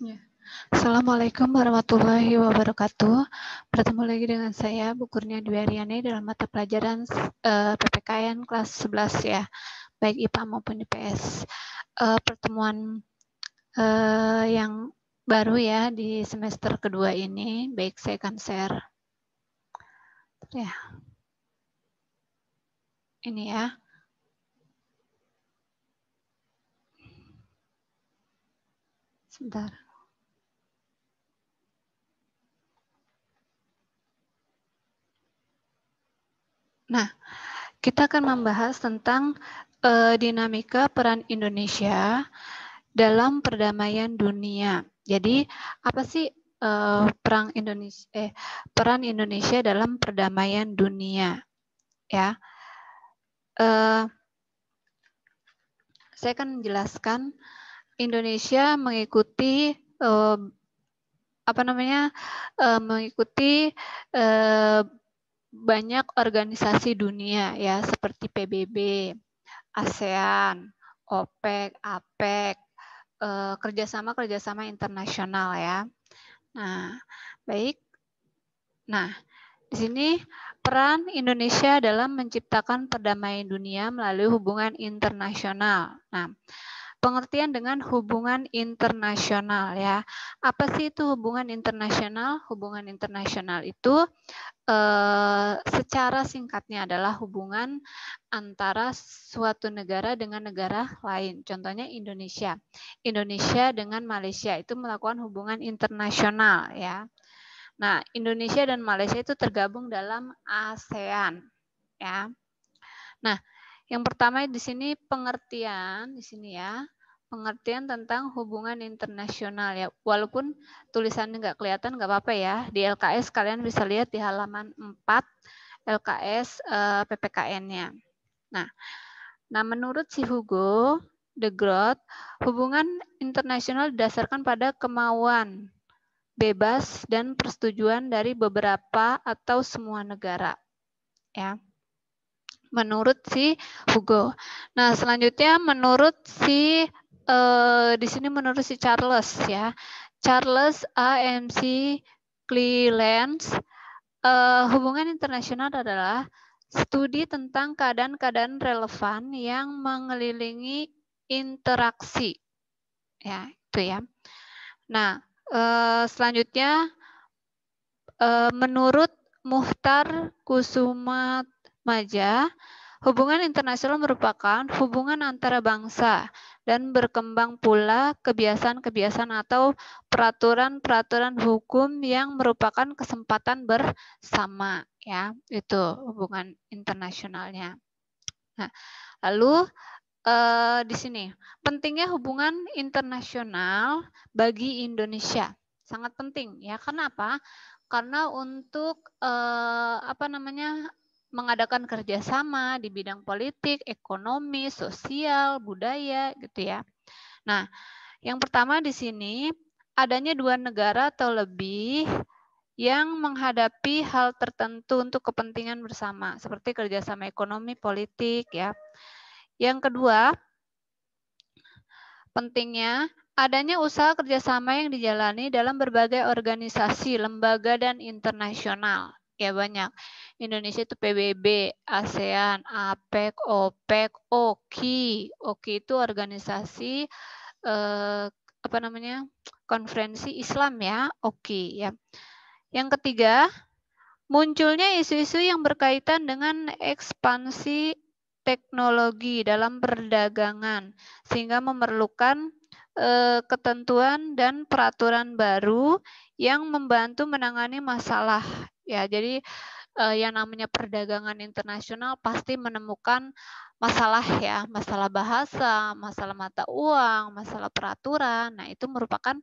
Ya. Assalamualaikum warahmatullahi wabarakatuh. Bertemu lagi dengan saya Bu Kurnia Dwiariani dalam mata pelajaran uh, eh, PPKN kelas 11 ya, baik IPA maupun IPS. Uh, eh, pertemuan uh, yang baru ya di semester kedua ini, baik saya akan share. Ya. Ini ya. Sebentar. Nah, kita akan membahas tentang uh, dinamika peran Indonesia dalam perdamaian dunia. Jadi, apa sih uh, perang Indonesia eh peran Indonesia dalam perdamaian dunia? Ya. Uh, saya akan menjelaskan Indonesia mengikuti uh, apa namanya? Uh, mengikuti uh, banyak organisasi dunia ya seperti PBB, ASEAN, OPEC, APEC, eh, kerjasama kerjasama internasional ya. Nah, baik. Nah, di sini peran Indonesia dalam menciptakan perdamaian dunia melalui hubungan internasional. Nah, pengertian dengan hubungan internasional ya. Apa sih itu hubungan internasional? Hubungan internasional itu eh, secara singkatnya adalah hubungan antara suatu negara dengan negara lain. Contohnya Indonesia. Indonesia dengan Malaysia itu melakukan hubungan internasional ya. Nah, Indonesia dan Malaysia itu tergabung dalam ASEAN ya. Nah, yang pertama di sini pengertian, di sini ya, pengertian tentang hubungan internasional ya. Walaupun tulisannya nggak kelihatan nggak apa-apa ya. Di LKS kalian bisa lihat di halaman 4 LKS eh, PPKN-nya. Nah, nah menurut si Hugo de Groot, hubungan internasional didasarkan pada kemauan bebas dan persetujuan dari beberapa atau semua negara. Ya menurut si Hugo. Nah, selanjutnya menurut si eh, di sini menurut si Charles ya. Charles AMC Clelands eh, hubungan internasional adalah studi tentang keadaan-keadaan relevan yang mengelilingi interaksi. Ya, itu ya. Nah, eh, selanjutnya eh, menurut Muhtar Kusuma remaja, hubungan internasional merupakan hubungan antara bangsa dan berkembang pula kebiasaan-kebiasaan atau peraturan-peraturan hukum yang merupakan kesempatan bersama ya itu hubungan internasionalnya. Nah, lalu eh, di sini pentingnya hubungan internasional bagi Indonesia sangat penting ya. Kenapa? Karena untuk eh, apa namanya mengadakan kerjasama di bidang politik, ekonomi, sosial, budaya, gitu ya. Nah, yang pertama di sini adanya dua negara atau lebih yang menghadapi hal tertentu untuk kepentingan bersama, seperti kerjasama ekonomi, politik, ya. Yang kedua, pentingnya adanya usaha kerjasama yang dijalani dalam berbagai organisasi, lembaga, dan internasional ya banyak. Indonesia itu PBB, ASEAN, APEC, OPEC, OKI. OKI itu organisasi eh, apa namanya? Konferensi Islam ya, OKI ya. Yang ketiga, munculnya isu-isu yang berkaitan dengan ekspansi teknologi dalam perdagangan sehingga memerlukan eh, ketentuan dan peraturan baru yang membantu menangani masalah ya. Jadi uh, yang namanya perdagangan internasional pasti menemukan masalah ya, masalah bahasa, masalah mata uang, masalah peraturan. Nah, itu merupakan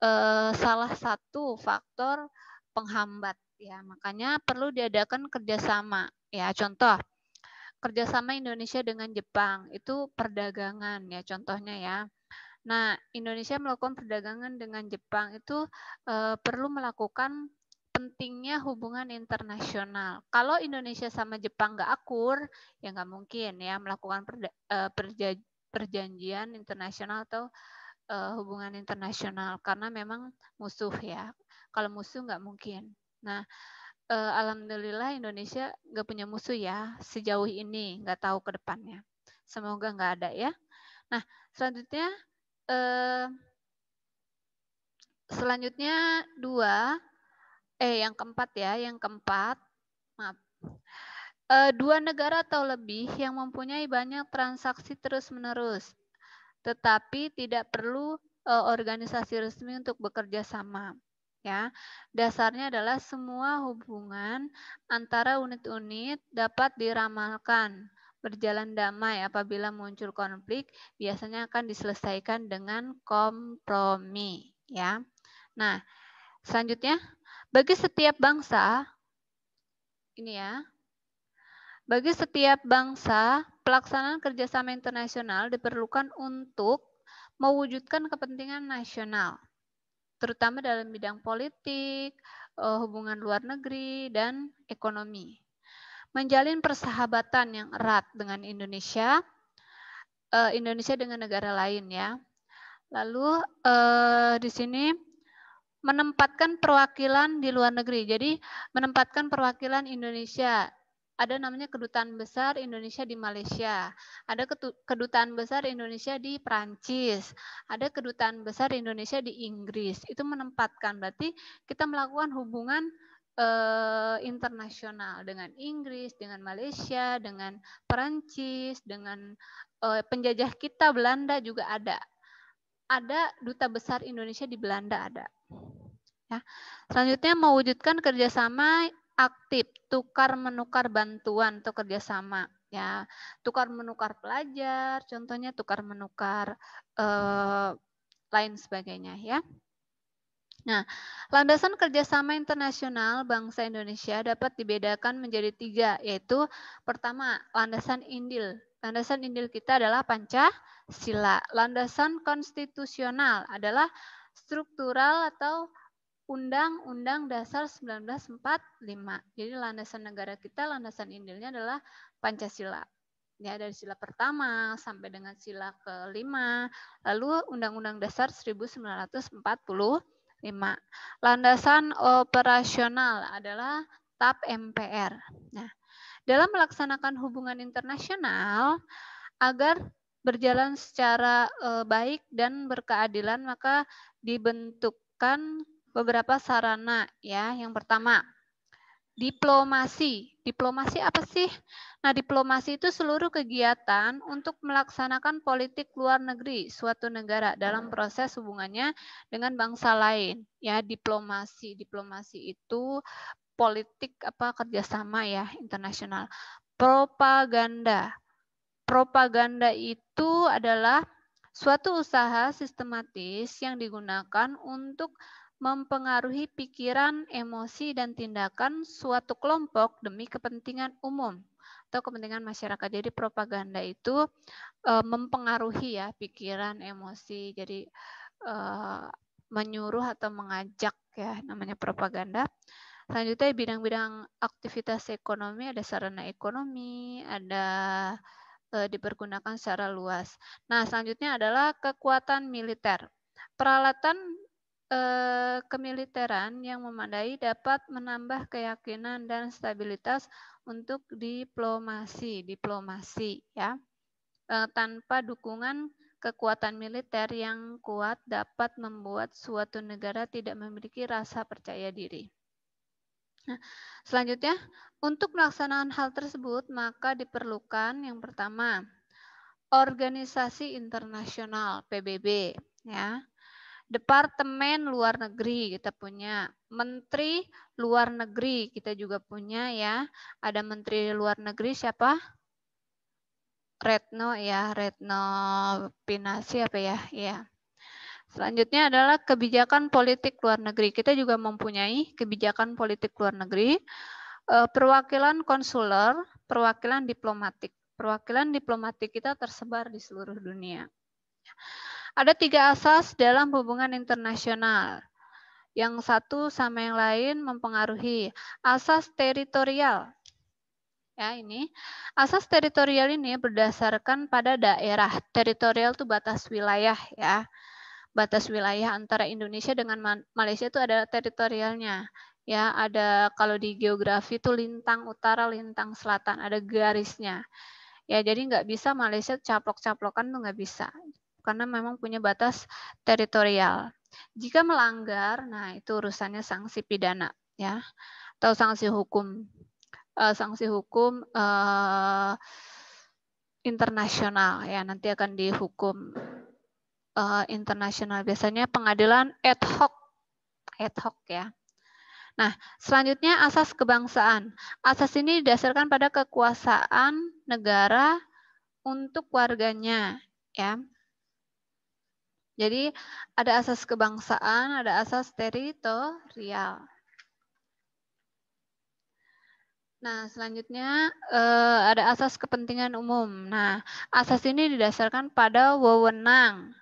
uh, salah satu faktor penghambat ya. Makanya perlu diadakan kerjasama ya. Contoh kerjasama Indonesia dengan Jepang itu perdagangan ya contohnya ya. Nah Indonesia melakukan perdagangan dengan Jepang itu e, perlu melakukan pentingnya hubungan internasional. Kalau Indonesia sama Jepang nggak akur, ya nggak mungkin ya melakukan eh, perja, perjanjian internasional atau uh, hubungan internasional karena memang musuh ya. Kalau musuh nggak mungkin. Nah, uh, alhamdulillah Indonesia nggak punya musuh ya sejauh ini, nggak tahu ke depannya. Semoga nggak ada ya. Nah, selanjutnya eh, selanjutnya dua eh yang keempat ya, yang keempat, maaf. E, dua negara atau lebih yang mempunyai banyak transaksi terus-menerus, tetapi tidak perlu e, organisasi resmi untuk bekerja sama. Ya, dasarnya adalah semua hubungan antara unit-unit dapat diramalkan berjalan damai apabila muncul konflik biasanya akan diselesaikan dengan kompromi ya. Nah, selanjutnya bagi setiap bangsa, ini ya, bagi setiap bangsa, pelaksanaan kerjasama internasional diperlukan untuk mewujudkan kepentingan nasional, terutama dalam bidang politik, eh, hubungan luar negeri, dan ekonomi. Menjalin persahabatan yang erat dengan Indonesia, eh, Indonesia dengan negara lain ya. Lalu eh, di sini menempatkan perwakilan di luar negeri. Jadi menempatkan perwakilan Indonesia ada namanya kedutaan besar Indonesia di Malaysia, ada kedutaan besar Indonesia di Prancis, ada kedutaan besar Indonesia di Inggris. Itu menempatkan berarti kita melakukan hubungan eh, internasional dengan Inggris, dengan Malaysia, dengan Prancis, dengan eh, penjajah kita Belanda juga ada. Ada duta besar Indonesia di Belanda ada. Ya. Selanjutnya mewujudkan kerjasama aktif, tukar menukar bantuan atau kerjasama. Ya, tukar menukar pelajar, contohnya tukar menukar eh, lain sebagainya. Ya. Nah, landasan kerjasama internasional bangsa Indonesia dapat dibedakan menjadi tiga, yaitu pertama landasan Indil. Landasan Indil kita adalah Pancasila. Landasan konstitusional adalah struktural atau Undang-Undang Dasar 1945. Jadi landasan negara kita, landasan indilnya adalah Pancasila. Ya, dari sila pertama sampai dengan sila kelima, lalu Undang-Undang Dasar 1945. Landasan operasional adalah TAP MPR. Nah, dalam melaksanakan hubungan internasional agar berjalan secara uh, baik dan berkeadilan maka dibentukkan beberapa sarana ya. Yang pertama, diplomasi. Diplomasi apa sih? Nah, diplomasi itu seluruh kegiatan untuk melaksanakan politik luar negeri suatu negara dalam proses hubungannya dengan bangsa lain. Ya, diplomasi. Diplomasi itu politik apa kerjasama ya internasional. Propaganda. Propaganda itu adalah suatu usaha sistematis yang digunakan untuk mempengaruhi pikiran, emosi, dan tindakan suatu kelompok demi kepentingan umum atau kepentingan masyarakat. Jadi propaganda itu e, mempengaruhi ya pikiran, emosi, jadi e, menyuruh atau mengajak ya namanya propaganda. Selanjutnya bidang-bidang aktivitas ekonomi ada sarana ekonomi, ada Eh, dipergunakan secara luas. Nah, selanjutnya adalah kekuatan militer. Peralatan eh, kemiliteran yang memadai dapat menambah keyakinan dan stabilitas untuk diplomasi, diplomasi ya. Eh, tanpa dukungan kekuatan militer yang kuat dapat membuat suatu negara tidak memiliki rasa percaya diri. Nah, selanjutnya, untuk melaksanakan hal tersebut, maka diperlukan yang pertama, organisasi internasional PBB, ya. Departemen Luar Negeri kita punya, Menteri Luar Negeri kita juga punya ya. Ada Menteri Luar Negeri siapa? Retno ya, Retno Pinasi apa ya? Ya. Selanjutnya adalah kebijakan politik luar negeri. Kita juga mempunyai kebijakan politik luar negeri, e, perwakilan konsuler, perwakilan diplomatik. Perwakilan diplomatik kita tersebar di seluruh dunia. Ada tiga asas dalam hubungan internasional. Yang satu sama yang lain mempengaruhi asas teritorial. Ya, ini asas teritorial ini berdasarkan pada daerah. Teritorial itu batas wilayah ya batas wilayah antara Indonesia dengan Malaysia itu adalah teritorialnya. Ya, ada kalau di geografi itu lintang utara, lintang selatan, ada garisnya. Ya, jadi nggak bisa Malaysia caplok-caplokan tuh nggak bisa karena memang punya batas teritorial. Jika melanggar, nah itu urusannya sanksi pidana ya atau sanksi hukum uh, sanksi hukum uh, internasional ya nanti akan dihukum uh, internasional. Biasanya pengadilan ad hoc, ad hoc ya. Nah, selanjutnya asas kebangsaan. Asas ini didasarkan pada kekuasaan negara untuk warganya, ya. Jadi ada asas kebangsaan, ada asas teritorial. Nah, selanjutnya eh, ada asas kepentingan umum. Nah, asas ini didasarkan pada wewenang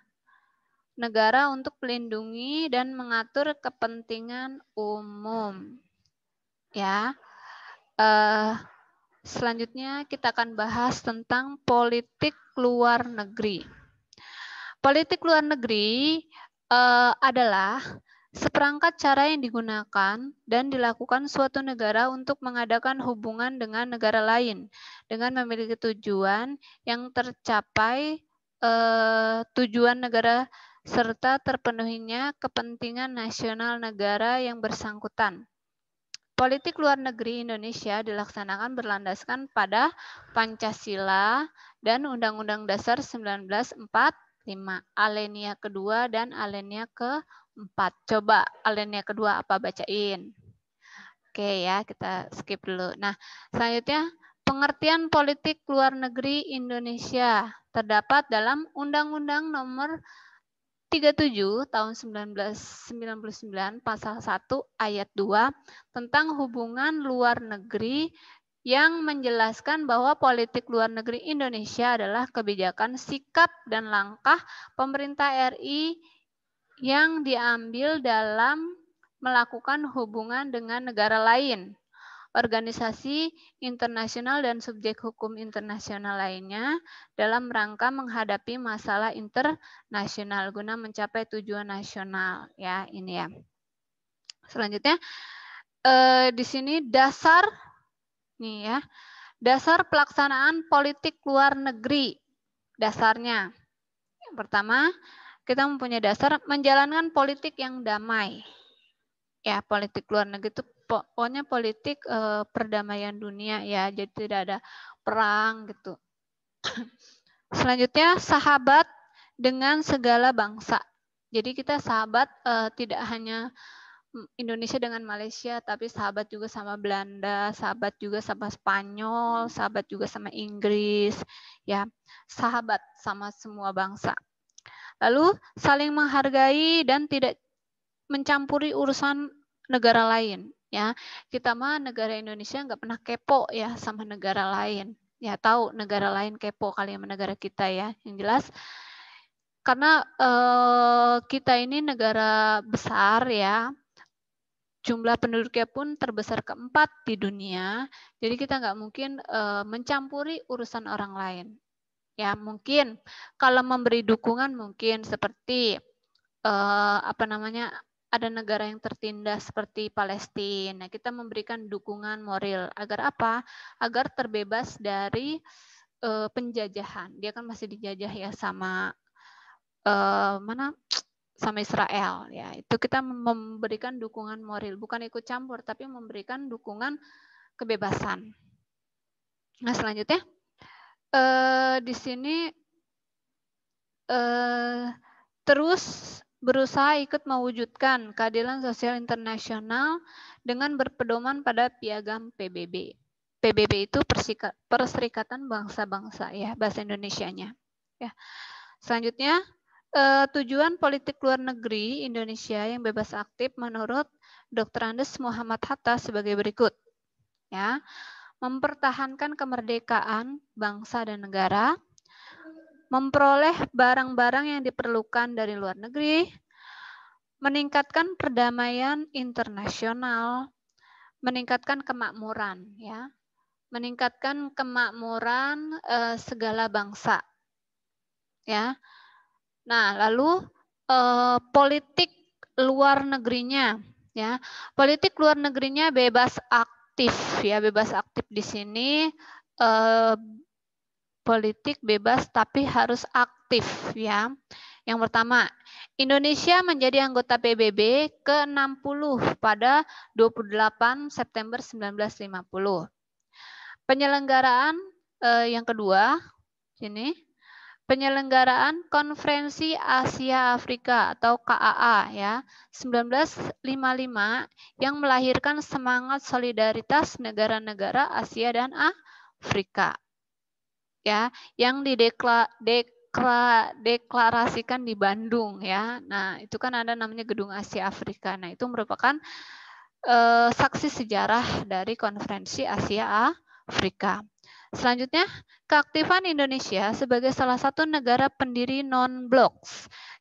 negara untuk melindungi dan mengatur kepentingan umum. Ya. Uh, selanjutnya kita akan bahas tentang politik luar negeri. Politik luar negeri uh, adalah seperangkat cara yang digunakan dan dilakukan suatu negara untuk mengadakan hubungan dengan negara lain dengan memiliki tujuan yang tercapai uh, tujuan negara serta terpenuhinya kepentingan nasional negara yang bersangkutan. Politik luar negeri Indonesia dilaksanakan berlandaskan pada Pancasila dan Undang-Undang Dasar 1945, alenia kedua dan alenia keempat. Coba alenia kedua apa bacain? Oke ya, kita skip dulu. Nah, selanjutnya pengertian politik luar negeri Indonesia terdapat dalam Undang-Undang Nomor 37 tahun 1999 pasal 1 ayat 2 tentang hubungan luar negeri yang menjelaskan bahwa politik luar negeri Indonesia adalah kebijakan, sikap, dan langkah pemerintah RI yang diambil dalam melakukan hubungan dengan negara lain organisasi internasional dan subjek hukum internasional lainnya dalam rangka menghadapi masalah internasional guna mencapai tujuan nasional ya ini ya. Selanjutnya eh, di sini dasar nih ya. Dasar pelaksanaan politik luar negeri dasarnya. Yang pertama, kita mempunyai dasar menjalankan politik yang damai. Ya, politik luar negeri itu pokoknya politik eh, perdamaian dunia ya, jadi tidak ada perang gitu. Selanjutnya sahabat dengan segala bangsa. Jadi kita sahabat eh, tidak hanya mm, Indonesia dengan Malaysia, tapi sahabat juga sama Belanda, sahabat juga sama Spanyol, sahabat juga sama Inggris, ya sahabat sama semua bangsa. Lalu saling menghargai dan tidak mencampuri urusan negara lain ya kita mah negara Indonesia nggak pernah kepo ya sama negara lain ya tahu negara lain kepo kali sama negara kita ya yang jelas karena eh, kita ini negara besar ya jumlah penduduknya pun terbesar keempat di dunia jadi kita nggak mungkin eh, mencampuri urusan orang lain ya mungkin kalau memberi dukungan mungkin seperti eh, apa namanya ada negara yang tertindas seperti Palestina. kita memberikan dukungan moral agar apa? Agar terbebas dari uh, penjajahan. Dia kan masih dijajah ya sama uh, mana? sama Israel ya. Itu kita memberikan dukungan moral, bukan ikut campur tapi memberikan dukungan kebebasan. Nah, selanjutnya uh, di sini terus berusaha ikut mewujudkan keadilan sosial internasional dengan berpedoman pada piagam PBB. PBB itu Perserikatan Bangsa-Bangsa ya bahasa Indonesianya. Ya. Selanjutnya eh, tujuan politik luar negeri Indonesia yang bebas aktif menurut Dr. Andes Muhammad Hatta sebagai berikut. Ya. Mempertahankan kemerdekaan bangsa dan negara, memperoleh barang-barang yang diperlukan dari luar negeri, meningkatkan perdamaian internasional, meningkatkan kemakmuran ya. Meningkatkan kemakmuran e, segala bangsa. Ya. Nah, lalu e, politik luar negerinya ya. Politik luar negerinya bebas aktif ya, bebas aktif di sini E, politik bebas tapi harus aktif ya. Yang pertama, Indonesia menjadi anggota PBB ke-60 pada 28 September 1950. Penyelenggaraan eh, yang kedua, sini. Penyelenggaraan Konferensi Asia Afrika atau KAA ya 1955 yang melahirkan semangat solidaritas negara-negara Asia dan Afrika ya yang didekla dekla, deklarasikan di Bandung ya. Nah, itu kan ada namanya Gedung Asia Afrika. Nah, itu merupakan eh, saksi sejarah dari konferensi Asia Afrika. Selanjutnya, keaktifan Indonesia sebagai salah satu negara pendiri non-blok.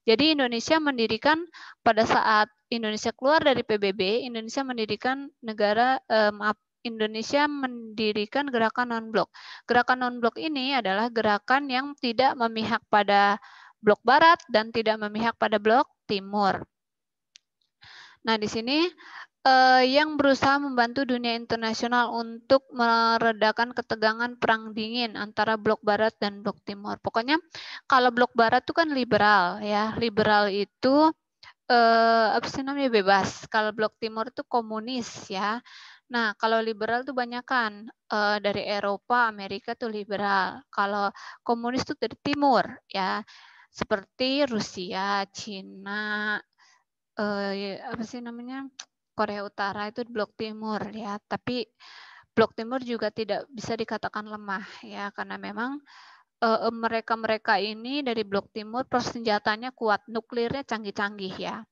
Jadi Indonesia mendirikan pada saat Indonesia keluar dari PBB, Indonesia mendirikan negara eh, maaf Indonesia mendirikan gerakan non-blok. Gerakan non-blok ini adalah gerakan yang tidak memihak pada blok barat dan tidak memihak pada blok timur. Nah, di sini eh, yang berusaha membantu dunia internasional untuk meredakan ketegangan perang dingin antara blok barat dan blok timur. Pokoknya kalau blok barat itu kan liberal ya. Liberal itu eh, apa sih namanya bebas. Kalau blok timur itu komunis ya. Nah, kalau liberal tuh banyak kan uh, dari Eropa, Amerika tuh liberal. Kalau komunis tuh dari timur ya. Seperti Rusia, Cina, uh, apa sih namanya? Korea Utara itu blok timur ya, tapi blok timur juga tidak bisa dikatakan lemah ya karena memang eh, mereka-mereka uh, ini dari blok timur persenjatanya kuat, nuklirnya canggih-canggih ya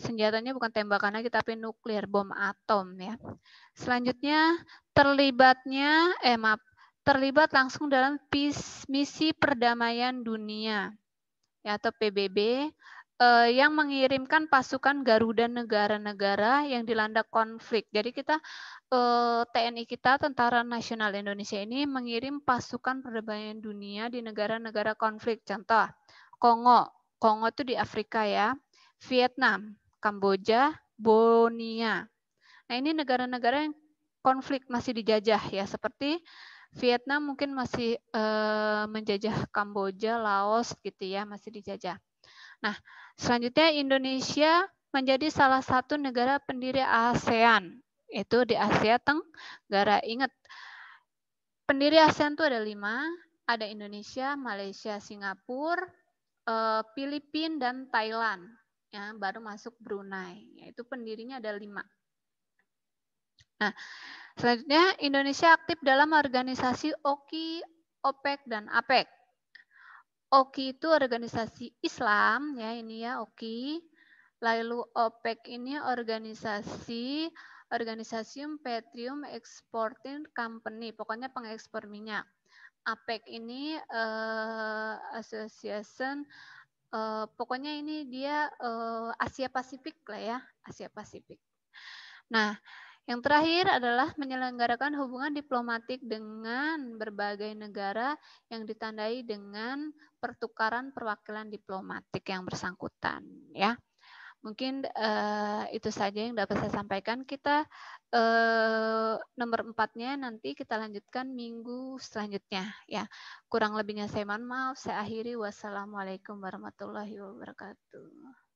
senjatanya bukan tembakan lagi tapi nuklir bom atom ya. Selanjutnya terlibatnya eh maaf terlibat langsung dalam peace, misi perdamaian dunia ya atau PBB eh, yang mengirimkan pasukan Garuda negara-negara yang dilanda konflik. Jadi kita eh, TNI kita Tentara Nasional Indonesia ini mengirim pasukan perdamaian dunia di negara-negara konflik. Contoh Kongo, Kongo itu di Afrika ya, Vietnam, Kamboja, Bonia. Nah, ini negara-negara yang konflik masih dijajah ya, seperti Vietnam mungkin masih e, menjajah Kamboja, Laos gitu ya, masih dijajah. Nah, selanjutnya Indonesia menjadi salah satu negara pendiri ASEAN, itu di Asia Tenggara. Ingat, pendiri ASEAN itu ada lima, ada Indonesia, Malaysia, Singapura, eh, Filipina, dan Thailand ya, baru masuk Brunei, yaitu pendirinya ada lima. Nah, selanjutnya Indonesia aktif dalam organisasi OKI, OPEC, dan APEC. OKI itu organisasi Islam, ya ini ya OKI. Lalu OPEC ini organisasi organisasi Petroleum Exporting Company, pokoknya pengekspor minyak. APEC ini uh, Association uh, pokoknya ini dia uh, Asia Pasifik lah ya, Asia Pasifik. Nah, yang terakhir adalah menyelenggarakan hubungan diplomatik dengan berbagai negara yang ditandai dengan pertukaran perwakilan diplomatik yang bersangkutan ya. Mungkin uh, itu saja yang dapat saya sampaikan. Kita uh, nomor empatnya nanti kita lanjutkan minggu selanjutnya. Ya, kurang lebihnya saya mohon maaf. Saya akhiri. Wassalamualaikum warahmatullahi wabarakatuh.